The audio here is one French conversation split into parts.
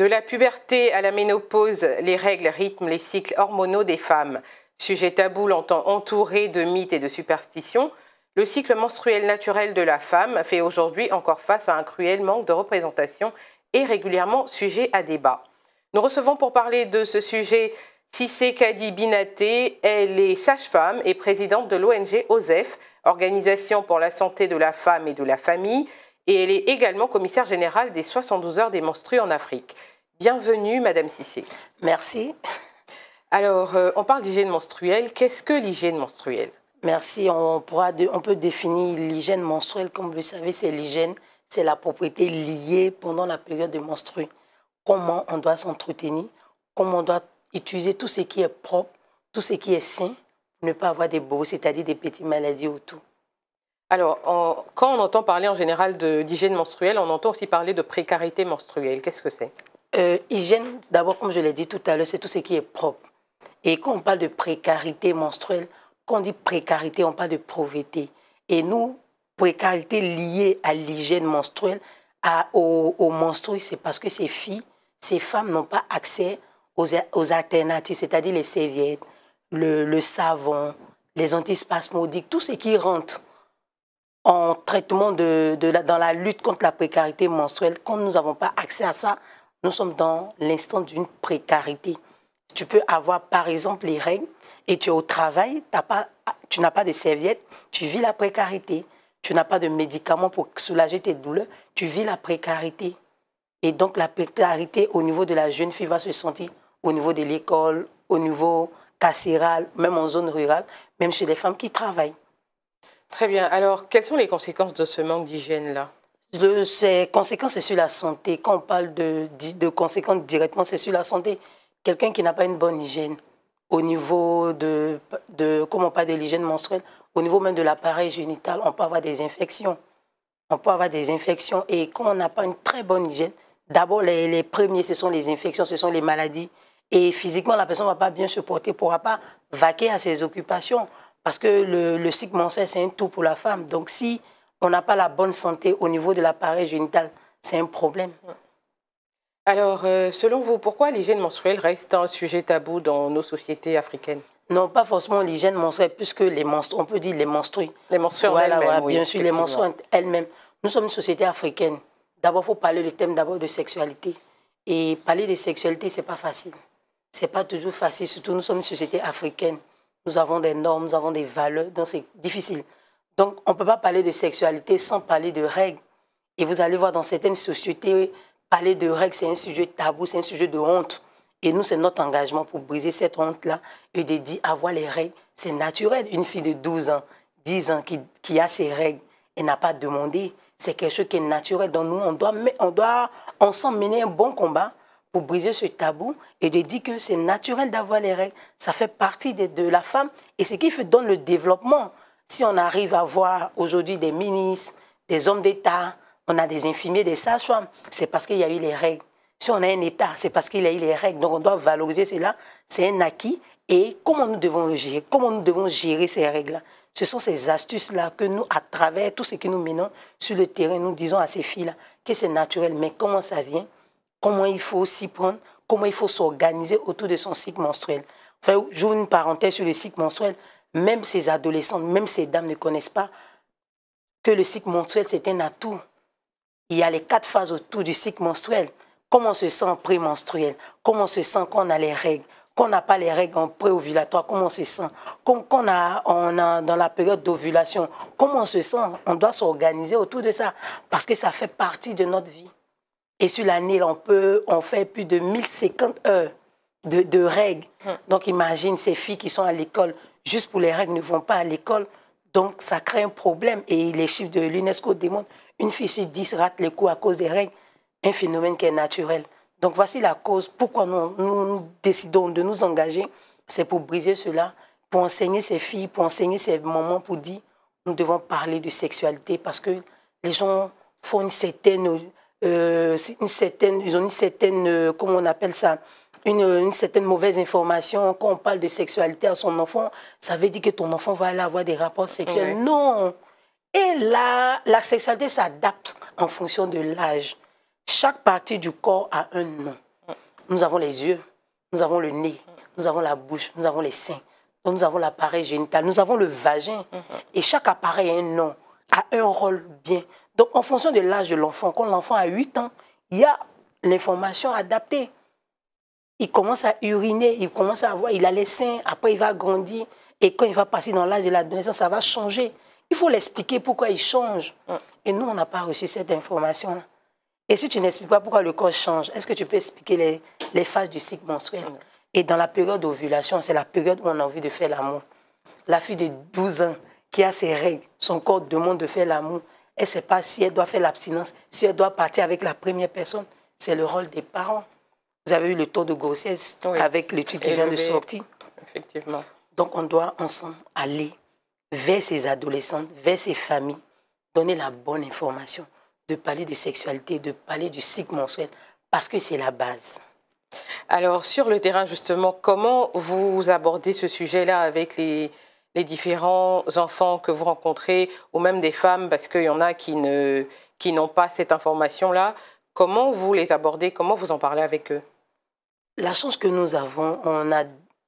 De la puberté à la ménopause, les règles rythment les cycles hormonaux des femmes. Sujet tabou longtemps entouré de mythes et de superstitions, le cycle menstruel naturel de la femme fait aujourd'hui encore face à un cruel manque de représentation et régulièrement sujet à débat. Nous recevons pour parler de ce sujet Tissé Kadi Binaté. Elle est sage-femme et présidente de l'ONG OSEF, Organisation pour la santé de la femme et de la famille, et elle est également commissaire générale des 72 heures des menstrues en Afrique. Bienvenue, Madame Cissé. Merci. Alors, euh, on parle d'hygiène menstruelle. Qu'est-ce que l'hygiène menstruelle Merci. On, peut définir l'hygiène menstruelle, comme vous le savez, c'est l'hygiène, c'est la propriété liée pendant la période de menstrues. Comment on doit s'entretenir, comment on doit utiliser tout ce qui est propre, tout ce qui est sain, ne pas avoir des beaux, c'est-à-dire des petites maladies tout. Alors, quand on entend parler en général d'hygiène menstruelle, on entend aussi parler de précarité menstruelle. Qu'est-ce que c'est euh, Hygiène, d'abord, comme je l'ai dit tout à l'heure, c'est tout ce qui est propre. Et quand on parle de précarité menstruelle, quand on dit précarité, on parle de pauvreté. Et nous, précarité liée à l'hygiène menstruelle, à, au, c'est parce que ces filles, ces femmes n'ont pas accès aux, alternatives, c'est-à-dire les serviettes, le savon, les antispasmodiques, tout ce qui rentre en traitement de, dans la lutte contre la précarité menstruelle, quand nous n'avons pas accès à ça, nous sommes dans l'instant d'une précarité. Tu peux avoir, par exemple, les règles et tu es au travail, tu n'as pas de serviette, tu vis la précarité. Tu n'as pas de médicaments pour soulager tes douleurs, tu vis la précarité. Et donc la précarité au niveau de la jeune fille va se sentir au niveau de l'école, au niveau carcéral, même en zone rurale, même chez les femmes qui travaillent. Très bien. Alors, quelles sont les conséquences de ce manque d'hygiène-là Ces conséquences, c'est sur la santé. Quand on parle de, conséquences directement, c'est sur la santé. Quelqu'un qui n'a pas une bonne hygiène au niveau de, comment pas l'hygiène menstruelle, au niveau même de l'appareil génital, on peut avoir des infections. On peut avoir des infections. Et quand on n'a pas une très bonne hygiène, d'abord, les, les, premiers, ce sont les infections, ce sont les maladies. Et physiquement, la personne ne va pas bien se porter, ne pourra pas vaquer à ses occupations. Parce que le, cycle mensuel, c'est un tout pour la femme. Donc, si on n'a pas la bonne santé au niveau de l'appareil génital, c'est un problème. Alors, euh, selon vous, pourquoi l'hygiène menstruelle reste un sujet tabou dans nos sociétés africaines non, pas forcément l'hygiène menstruelle, puisque les monstres, on peut dire les menstrues. Les menstrues elles-mêmes. oui, bien sûr, les menstrues elles-mêmes. Nous sommes une société africaine. D'abord, il faut parler du thème d'abord de sexualité. Et parler de sexualité, n'est pas facile. Ce n'est pas toujours facile, surtout nous sommes une société africaine nous avons des normes, nous avons des valeurs, donc c'est difficile. Donc on ne peut pas parler de sexualité sans parler de règles. Et vous allez voir dans certaines sociétés, parler de règles, c'est un sujet tabou, c'est un sujet de honte. Et nous, c'est notre engagement pour briser cette honte-là et de dire avoir les règles, c'est naturel. Une fille de 12 ans, 10 ans qui, a ses règles, et n'a pas demandé. C'est quelque chose qui est naturel. Donc nous, on doit, on doit ensemble mener un bon combat pour briser ce tabou et de dire que c'est naturel d'avoir les règles. Ça fait partie de, la femme et ce qui fait donne le développement. Si on arrive à voir aujourd'hui des ministres, des hommes d'État, on a des infirmiers, des sages-femmes, c'est parce qu'il y a eu les règles. Si on a un État, c'est parce qu'il y a eu les règles. Donc on doit valoriser cela. C'est un acquis. Et comment nous devons le gérer Comment nous devons gérer ces règles-là Ce sont ces astuces-là que nous, à travers tout ce que nous menons sur le terrain, nous disons à ces filles-là que c'est naturel. Mais comment ça vient comment il faut s'y prendre, comment il faut s'organiser autour de son cycle menstruel. Enfin, j'ouvre une parenthèse sur le cycle menstruel. Même ces adolescentes, même ces dames ne connaissent pas que le cycle menstruel, c'est un atout. Il y a les quatre phases autour du cycle menstruel. Comment on se sent pré-menstruel Comment on se sent quand on a les règles Qu'on n'a pas les règles en préovulatoire Comment on se sent Quand on a, on a dans la période d'ovulation Comment on se sent On doit s'organiser autour de ça parce que ça fait partie de notre vie. Et sur l'année, on, peut, on fait plus de 1050 heures de, règles. Hum. Donc imagine ces filles qui sont à l'école juste pour les règles ne vont pas à l'école. Donc ça crée un problème. Et les chiffres de l'UNESCO démontrent une fille sur 10 rate les cours à cause des règles. Un phénomène qui est naturel. Donc voici la cause. Pourquoi nous, nous décidons de nous engager C'est pour briser cela, pour enseigner ces filles, pour enseigner ces moments pour dire nous devons parler de sexualité parce que les gens font une certaine euh, une certaine, ils ont une certaine, euh, comment on appelle ça, une, euh, une, certaine mauvaise information. Quand on parle de sexualité à son enfant, ça veut dire que ton enfant va aller avoir des rapports sexuels. Non. Et là, la sexualité s'adapte en fonction de l'âge. Chaque partie du corps a un nom. Nous avons les yeux, nous avons le nez, nous avons la bouche, nous avons les seins, nous avons l'appareil génital, nous avons le vagin. Mhm. Et chaque appareil a un nom, a un rôle bien donc, en fonction de l'âge de l'enfant, quand l'enfant a 8 ans, il y a l'information adaptée. Il commence à uriner, il commence à avoir, il a les seins, après il va grandir. Et quand il va passer dans l'âge de l'adolescence, ça va changer. Il faut l'expliquer pourquoi il change. Mm. Et nous, on n'a pas reçu cette information Et si tu n'expliques pas pourquoi le corps change, est-ce que tu peux expliquer les, phases du cycle menstruel mm. Et dans la période d'ovulation, c'est la période où on a envie de faire l'amour. La fille de 12 ans qui a ses règles, son corps demande de faire l'amour. Elle ne sait pas si elle doit faire l'abstinence, si elle doit partir avec la première personne. C'est le rôle des parents. Vous avez eu le taux de grossesse avec l'étude qui vient de sortir. Effectivement. Donc on doit ensemble aller vers ces adolescentes, vers ces familles, donner la bonne information, de parler de sexualité, de parler du cycle mensuel, parce que c'est la base. Alors sur le terrain justement, comment vous abordez ce sujet-là avec les, les différents enfants que vous rencontrez, ou même des femmes, parce qu'il y en a qui n'ont pas cette information-là. Comment vous les abordez Comment vous en parlez avec eux La chance que nous avons, on, a,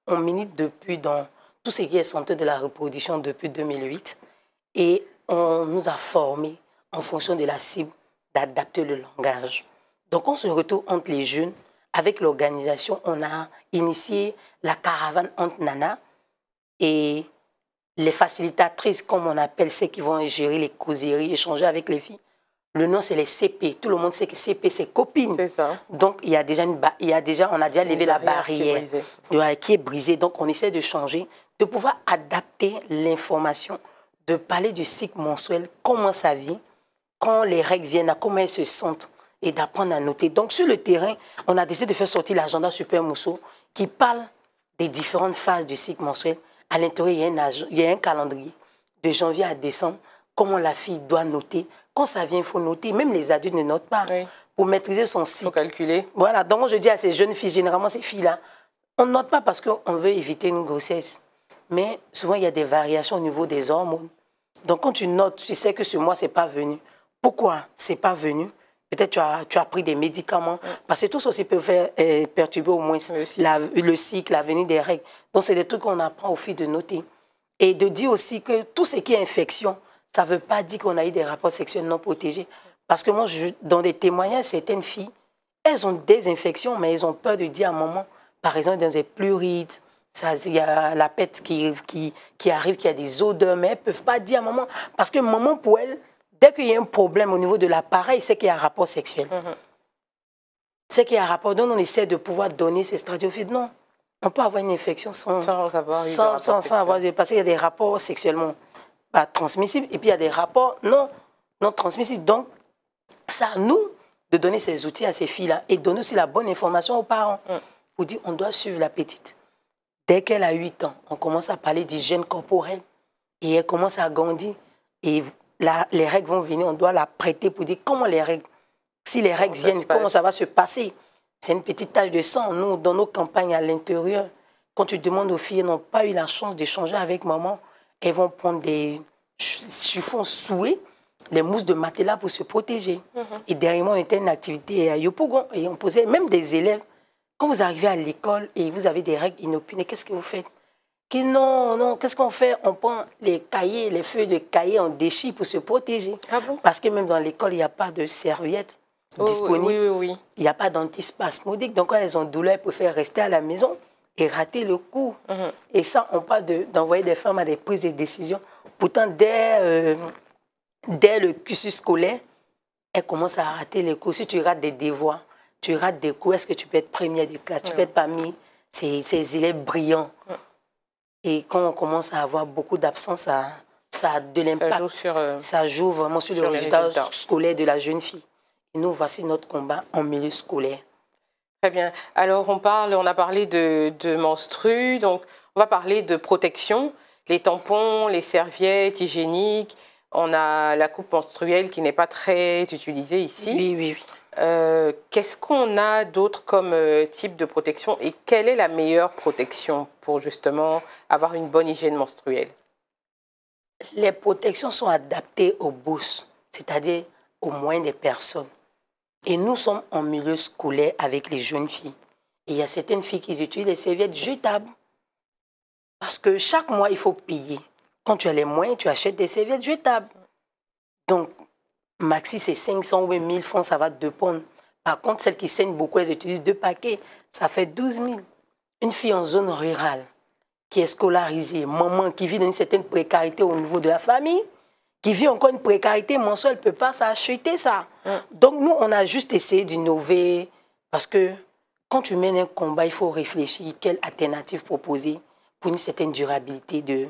on milite depuis dans tous ces qui est santé de la reproduction depuis 2008 et on nous a formés en fonction de la cible d'adapter le langage. Donc on se retrouve entre les jeunes. Avec l'organisation, on a initié la caravane entre Nana et les facilitatrices, comme on appelle ceux qui vont gérer les causeries, échanger avec les filles. Le nom, c'est les CP. Tout le monde sait que CP, c'est copine. Donc, il y a déjà, une a déjà on a déjà levé la barrière euh, qui est, brisée. Donc, on essaie de changer, de pouvoir adapter l'information, de parler du cycle mensuel, comment ça vit, quand les règles viennent, à comment elles se sentent, et d'apprendre à noter. Donc, sur le terrain, on a décidé de faire sortir l'agenda Super Mousseau qui parle des différentes phases du cycle mensuel à l'intérieur, il, y a un calendrier de janvier à décembre, comment la fille doit noter. Quand ça vient, il faut noter. Même les adultes ne notent pas. Pour maîtriser son cycle. Pour calculer. Voilà. Donc, je dis à ces jeunes filles, généralement, ces filles-là, on ne note pas parce qu'on veut éviter une grossesse. Mais souvent, il y a des variations au niveau des hormones. Donc, quand tu notes, tu sais que ce mois, ce n'est pas venu. Pourquoi c'est pas venu Peut-être tu as, tu as pris des médicaments. Parce que tout ça aussi peut faire, euh, perturber au moins le cycle, la, venue des règles. Donc, c'est des trucs qu'on apprend au fil de noter. Et de dire aussi que tout ce qui est infection, ça ne veut pas dire qu'on a eu des rapports sexuels non protégés. Parce que moi, dans des témoignages, certaines filles, elles ont des infections, mais elles ont peur de dire à maman, par exemple, dans les plurites, il y a la pète qui, qui, qui, arrive, qui a des odeurs, mais elles peuvent pas dire à moment. Parce que maman, pour elle, Dès qu'il y a un problème au niveau de l'appareil, c'est qu'il y a un rapport sexuel. Mhm. C'est qu'il y a un rapport. Donc, on essaie de pouvoir donner ces stratiophytes. Non. On peut avoir une infection sans, sans, sans, avoir de. Parce qu'il y a des rapports sexuellement bah, transmissibles et puis il y a des rapports non, non transmissibles. Donc, c'est à nous de donner ces outils à ces filles-là et donner aussi la bonne information aux parents. On mm. Pour dire, on doit suivre la petite. Dès qu'elle a 8 ans, on commence à parler d'hygiène corporelle et elle commence à grandir. Et les règles vont venir, on doit la prêter pour dire comment les règles, si les règles viennent, comment ça va se passer. C'est une petite tâche de sang. Nous, dans nos campagnes à l'intérieur, quand tu demandes aux filles, n'ont pas eu la chance d'échanger avec maman, elles vont prendre des chiffons soués, les mousses de matelas pour se protéger. Mhm. Et derrière on était une activité à Yopogon et on posait même des élèves. Quand vous arrivez à l'école et vous avez des règles inopinées, qu'est-ce que vous faites non, non, qu'est-ce qu'on fait On prend les cahiers, les feuilles de cahiers en déchire pour se protéger. Ah Parce que même dans l'école, il n'y a pas de serviettes oh, disponibles. Oui, oui, oui. Il n'y a pas d'antispasmodique. Donc, quand elles ont douleur, elles préfèrent rester à la maison et rater le coup. Mhm. Et ça, on parle d'envoyer des femmes à des prises de décision. Pourtant, dès, euh, dès le cursus scolaire, elles commencent à rater les cours. Si tu rates des devoirs, tu rates des cours, est-ce que tu peux être première de classe, tu peux être parmi ces, élèves brillants et quand on commence à avoir beaucoup d'absence, ça, ça a de l'impact. Euh, ça, joue vraiment sur, le résultat scolaire de la jeune fille. Et nous, voici notre combat en milieu scolaire. Très bien. Alors, on parle, on a parlé de, de menstrues, donc on va parler de protection, les tampons, les serviettes hygiéniques. On a la coupe menstruelle qui n'est pas très utilisée ici. Oui, oui, oui. Euh, qu'est-ce qu'on a d'autre comme euh, type de protection et quelle est la meilleure protection pour justement avoir une bonne hygiène menstruelle Les protections sont adaptées aux bourses, c'est-à-dire aux moins des personnes. Et nous sommes en milieu scolaire avec les jeunes filles. il y a certaines filles qui utilisent les serviettes jetables. Parce que chaque mois, il faut payer. Quand tu as les moyens, tu achètes des serviettes jetables. Donc, Maxi, c'est 500 ou 1000 francs, ça va deux pommes. Par contre, celles qui saignent beaucoup, elles utilisent deux paquets. Ça fait 12 000. Une fille en zone rurale qui est scolarisée, maman qui vit dans une certaine précarité au niveau de la famille, qui vit encore une précarité mensuelle, elle ne peut pas s'acheter ça. Mm. Donc nous, on a juste essayé d'innover parce que quand tu mènes un combat, il faut réfléchir quelle alternative proposer pour une certaine durabilité de,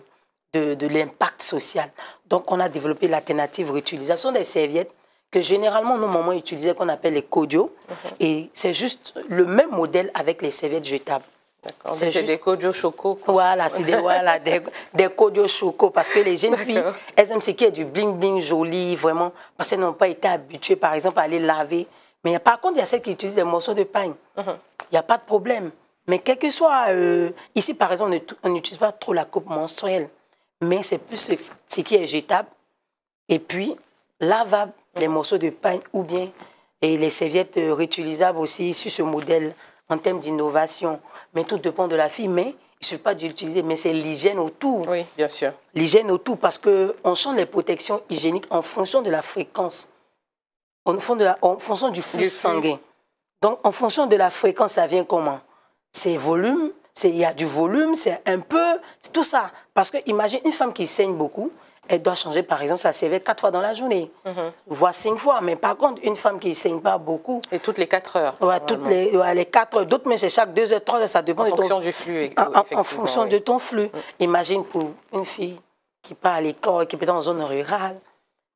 de, l'impact social. Donc, on a développé l'alternative réutilisation des serviettes que généralement nos mamans utilisaient, qu'on appelle les codios. Mhm. Et c'est juste le même modèle avec les serviettes jetables. C'est des codios choco. Voilà, c'est des, voilà, des, des codios choco. Parce que les jeunes filles, elles aiment ce qui est du bling-bling joli, vraiment, parce qu'elles n'ont pas été habituées, par exemple, à les laver. Mais par contre, il y a celles qui utilisent des morceaux de pain. Mhm. Il n'y a pas de problème. Mais quel que soit... Euh, ici, par exemple, on n'utilise pas trop la coupe menstruelle mais c'est plus ce qui est jetable et puis lavable, les morceaux de pain ou bien et les serviettes réutilisables aussi sur ce modèle en termes d'innovation. Mais tout dépend de la fille, mais il ne suffit pas d'utiliser, mais c'est l'hygiène autour. Oui, bien sûr. L'hygiène autour, parce qu'on change les protections hygiéniques en fonction de la fréquence, en, fonction du flux sanguin. Donc, en fonction de la fréquence, ça vient comment C'est volume, il y a du volume, c'est un peu, c'est tout ça. Parce que imagine une femme qui saigne beaucoup, elle doit changer par exemple sa CV quatre fois dans la journée, mhm. voire cinq fois. Mais par contre, une femme qui ne saigne pas beaucoup. Et toutes les quatre heures. Ouais, toutes les, quatre heures. D'autres, mais c'est chaque deux heures, trois heures, ça dépend. En fonction du flux. En, fonction de ton flux. Mm. Imagine pour une fille qui part à l'école, qui est dans en zone rurale,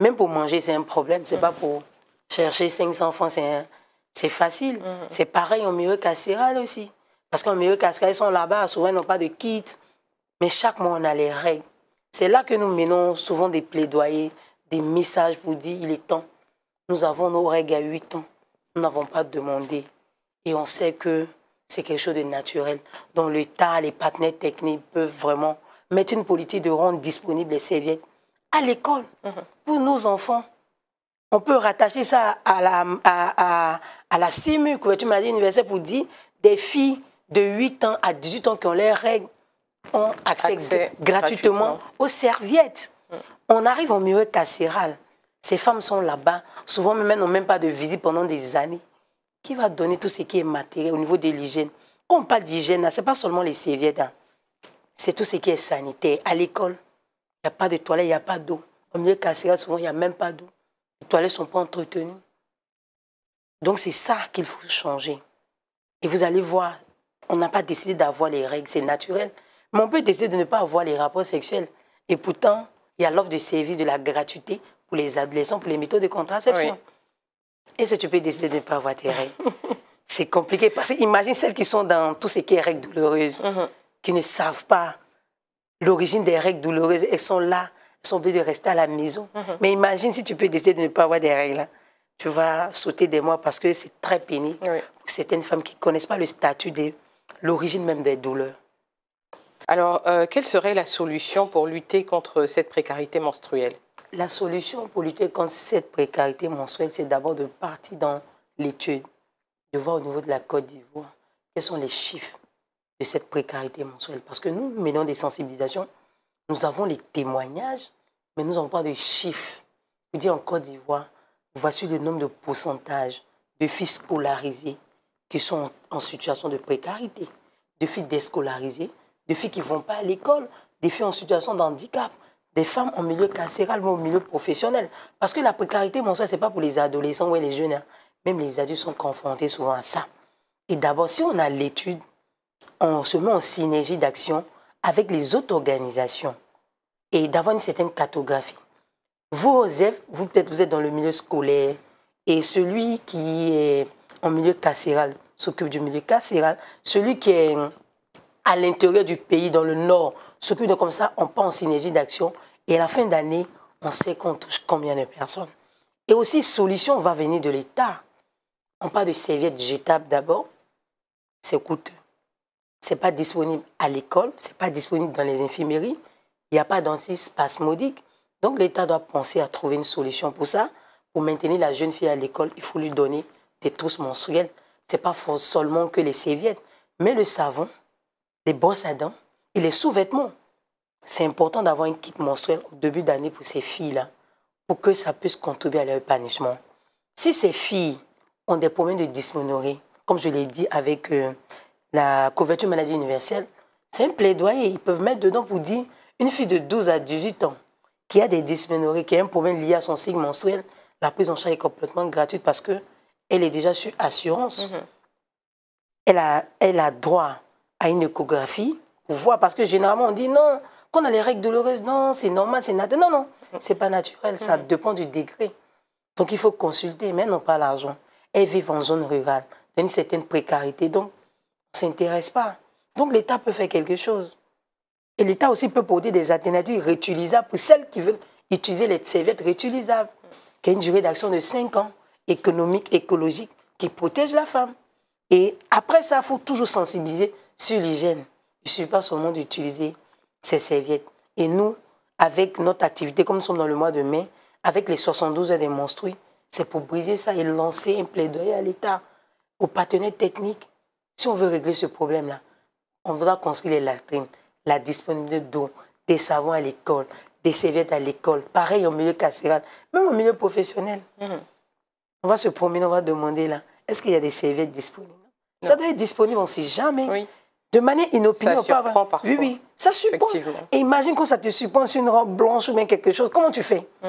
même pour manger, c'est un problème. C'est mm. pas pour chercher 500 francs, c'est facile. Mm. C'est pareil au milieu carcéral aussi. Parce qu'en milieu cascade, ils sont là-bas, souvent ils n'ont pas de kit. Mais chaque mois, on a les règles. C'est là que nous menons souvent des plaidoyers, des messages pour dire il est temps. Nous avons nos règles à 8 ans. Nous n'avons pas demandé. Et on sait que c'est quelque chose de naturel. Donc l'État, les partenaires techniques peuvent vraiment mettre une politique de rendre disponibles les serviettes à l'école mhm. pour nos enfants. On peut rattacher ça à la, à, à, à la CIMU, couverture maladie universelle, pour dire des filles de 8 ans à 18 ans qui ont leurs règles ont accès, gratuitement, aux serviettes. Mm. On arrive au milieu carcéral. Ces femmes sont là-bas. Souvent, même, n'ont même pas de visite pendant des années. Qui va donner tout ce qui est matériel au niveau de l'hygiène Quand on parle d'hygiène, ce n'est pas seulement les serviettes. Hein. C'est tout ce qui est sanitaire. À l'école, il n'y a pas de toilette, il n'y a pas d'eau. Au milieu carcéral, souvent, il n'y a même pas d'eau. Les toilettes ne sont pas entretenues. Donc, c'est ça qu'il faut changer. Et vous allez voir, on n'a pas décidé d'avoir les règles, c'est naturel. Mais on peut décider de ne pas avoir les rapports sexuels. Et pourtant, il y a l'offre de service de la gratuité pour les adolescents, pour les méthodes de contraception. Et si tu peux décider de ne pas avoir tes règles C'est compliqué parce que imagine celles qui sont dans tous ces qui est règles douloureuses, mm-hmm. qui ne savent pas l'origine des règles douloureuses. Elles sont là, elles sont obligées de rester à la maison. Mm-hmm. Mais imagine si tu peux décider de ne pas avoir des règles. Hein. Tu vas sauter des mois parce que c'est très pénible C'est une certaines femmes qui ne connaissent pas le statut des l'origine même des douleurs. Alors, euh, quelle serait la solution pour lutter contre cette précarité menstruelle La solution pour lutter contre cette précarité menstruelle, c'est d'abord de partir dans l'étude, de voir au niveau de la Côte d'Ivoire quels sont les chiffres de cette précarité menstruelle. Parce que nous, menons des sensibilisations, nous avons les témoignages, mais nous n'avons pas de chiffres. Je dis en Côte d'Ivoire, voici le nombre de pourcentages de filles scolarisées qui sont en situation de précarité, de filles déscolarisées, de filles qui ne vont pas à l'école, des filles en situation d'handicap, des femmes en milieu carcéral, mais au milieu professionnel. Parce que la précarité, mon soeur, ce n'est pas pour les adolescents ou les jeunes. Hein. Même les adultes sont confrontés souvent à ça. Et d'abord, si on a l'étude, on se met en synergie d'action avec les autres organisations et d'avoir une certaine cartographie. Vous, Joseph, vous peut-être vous êtes dans le milieu scolaire et celui qui est en milieu carcéral s'occupe du milieu carcéral. Celui qui est hum, à l'intérieur du pays, dans le nord, s'occupe de comme ça, on part en synergie d'action. Et à la fin d'année, on sait qu'on touche combien de personnes. Et aussi, solution va venir de l'État. On parle de serviettes jetables d'abord. C'est coûteux. Ce n'est pas disponible à l'école, ce n'est pas disponible dans les infirmeries. Il n'y a pas d'antispasmodique. spasmodique. Donc l'État doit penser à trouver une solution pour ça. Pour maintenir la jeune fille à l'école, il faut lui donner des trousses menstruelles. Ce n'est pas seulement que les serviettes, mais le savon, les brosses à dents et les sous-vêtements. C'est important d'avoir un kit menstruel au début d'année pour ces filles-là, pour que ça puisse contribuer à leur épanouissement. Si ces filles ont des problèmes de dysménorrhée, comme je l'ai dit avec euh, la couverture maladie universelle, c'est un plaidoyer. Ils peuvent mettre dedans pour dire une fille de 12 à 18 ans qui a des dysménorrhées, qui a un problème lié à son signe menstruel, la prise en charge est complètement gratuite parce que elle est déjà sur assurance. Mhm. elle, a, droit à une échographie pour voir, parce que généralement on dit non, qu'on a les règles douloureuses, non, c'est normal, c'est naturel. Non, non, mhm. c'est pas naturel, ça mhm. dépend du degré. Donc il faut consulter, mais non pas l'argent. Elles vivent en zone rurale, dans une certaine précarité, donc on ne s'intéresse pas. Donc l'État peut faire quelque chose. Et l'État aussi peut porter des alternatives réutilisables pour celles qui veulent utiliser les serviettes réutilisables, qui a une durée d'action de 5 ans économique, écologique, qui protège la femme. Et après ça, il faut toujours sensibiliser sur l'hygiène. Il ne suffit pas seulement d'utiliser ces serviettes. Et nous, avec notre activité, comme nous sommes dans le mois de mai, avec les 72 heures des menstrues, c'est pour briser ça et lancer un plaidoyer à l'État, aux partenaires techniques. Si on veut régler ce problème-là, on doit construire les latrines, la disponibilité d'eau, des savons à l'école, des serviettes à l'école, pareil au milieu carcéral, même au milieu professionnel. Mmh. On va se promener, on va demander là, est-ce qu'il y a des serviettes disponibles Ça doit être disponible, on ne sait jamais. Oui. De manière inopinée, ça surprend parfois. Oui, oui, ça surprend. imagine quand ça te surprend une robe blanche ou bien quelque chose, comment tu fais mm.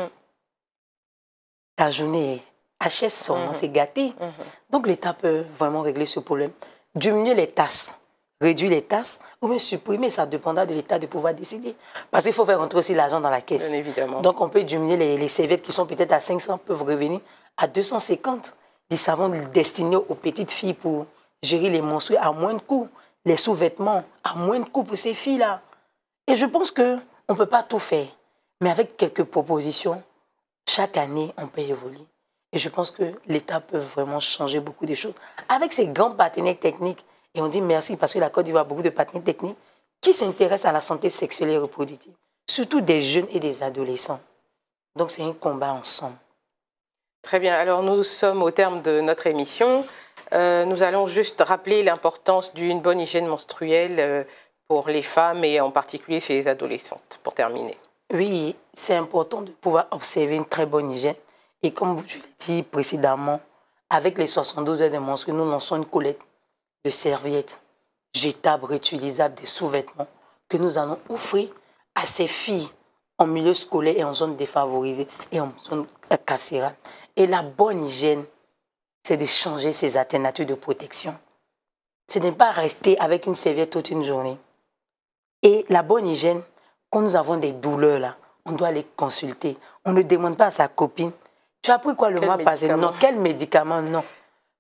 Ta journée HS seulement, mm-hmm. c'est gâté. Mm-hmm. Donc l'État peut vraiment régler ce problème. Diminuer les tasses, réduire les tasses ou même supprimer, ça dépendra de l'État de pouvoir décider. Parce qu'il faut faire rentrer aussi l'argent dans la caisse. Bien évidemment. Donc on peut diminuer les, les serviettes qui sont peut-être à 500, peuvent revenir à 250 des savons destinés aux petites filles pour gérer les menstrues à moins de coûts, les sous-vêtements à moins de coûts pour ces filles-là. Et je pense qu'on ne peut pas tout faire. Mais avec quelques propositions, chaque année, on peut évoluer. Et je pense que l'État peut vraiment changer beaucoup de choses. Avec ces grands partenaires techniques, et on dit merci parce que la Côte d'Ivoire a beaucoup de partenaires techniques qui s'intéressent à la santé sexuelle et reproductive, surtout des jeunes et des adolescents. Donc c'est un combat ensemble. Très bien. Alors nous sommes au terme de notre émission. Euh, nous allons juste rappeler l'importance d'une bonne hygiène menstruelle euh, pour les femmes et en particulier chez les adolescentes, pour terminer. Oui, c'est important de pouvoir observer une très bonne hygiène. Et comme je l'ai dit précédemment, avec les 72 heures de monstres, nous lançons une collecte de serviettes jetables, réutilisables, des sous-vêtements que nous allons offrir à ces filles en milieu scolaire et en zone défavorisée et en zone carcérale. Et la bonne hygiène, c'est de changer ses alternatives de protection. Ce n'est pas rester avec une serviette toute une journée. Et la bonne hygiène, quand nous avons des douleurs là, on doit les consulter. On ne demande pas à sa copine, tu as pris quoi le mois passé Non, quel médicament Non.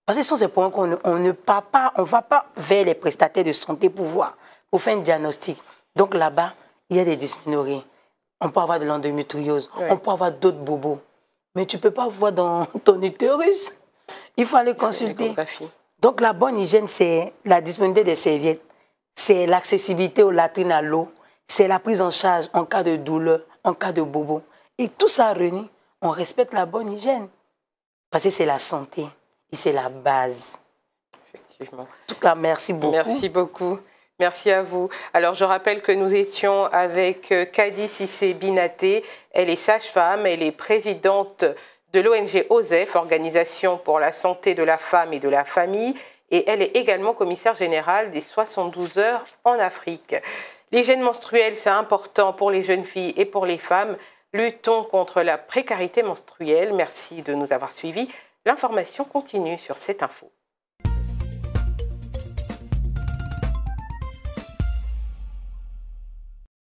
Parce que ce sont ces points qu'on ne, on va pas vers les prestataires de santé pour voir, pour faire un diagnostic. Donc là-bas, il y a des dysménorrhées. On peut avoir de l'endométriose, on peut avoir d'autres bobos. Mais tu ne peux pas voir dans ton utérus. Il faut aller consulter. Donc la bonne hygiène, c'est la disponibilité des serviettes, c'est l'accessibilité aux latrines à l'eau, c'est la prise en charge en cas de douleur, en cas de bobo. Et tout ça réunit. on respecte la bonne hygiène. Parce que c'est la santé et c'est la base. Effectivement. En tout cas, merci beaucoup. Merci beaucoup. Merci à vous. Alors, je rappelle que nous étions avec Kadi euh, Sissé Binaté. Elle est sage-femme, elle est présidente de l'ONG OSEF, Organisation pour la santé de la femme et de la famille, et elle est également commissaire générale des 72 heures en Afrique. L'hygiène menstruelle, c'est important pour les jeunes filles et pour les femmes. Luttons contre la précarité menstruelle. Merci de nous avoir suivis. L'information continue sur cette info.